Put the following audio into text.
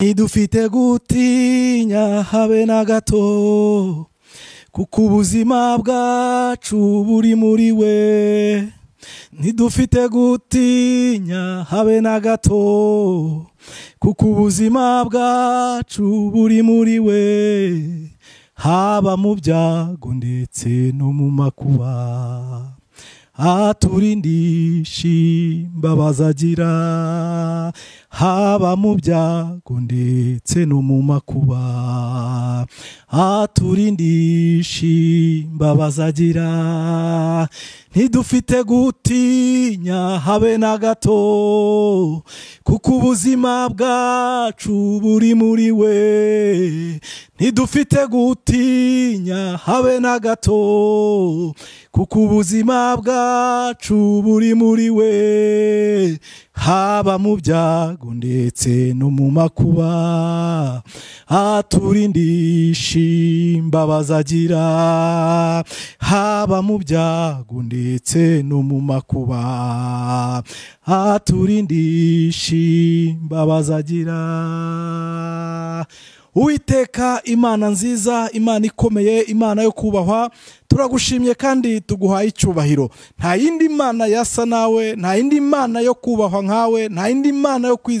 ntidufite gutinya habe na gato kuko ubuzima bwacu buri muri we ntidufite gutinya habe na gato kuko ubuzima bwacu buri muri we haba mu byago ndetse no mu makuba aturindishi mbabazagira haba mu byago ndetse no mu makuba aturindishe imbabazi agira ntidufite gutinya habe na gato kuko ubuzima bwacu buri muri we ntidufite gutinya habe na gato kuko ubuzima bwacu buri muri we haba mu byago ndetse no mu makuba aturindishe imbabazi agira haba mu byago ndetse no mu makuba aturindishe imbabazi agira uwiteka imana nziza imana ikomeye imana yo kubahwa turagushimye kandi tuguhaye icyubahiro nta yindi mana yasa nawe nta yindi mana yo kubahwa nkawe nta yindi mana yo kwizera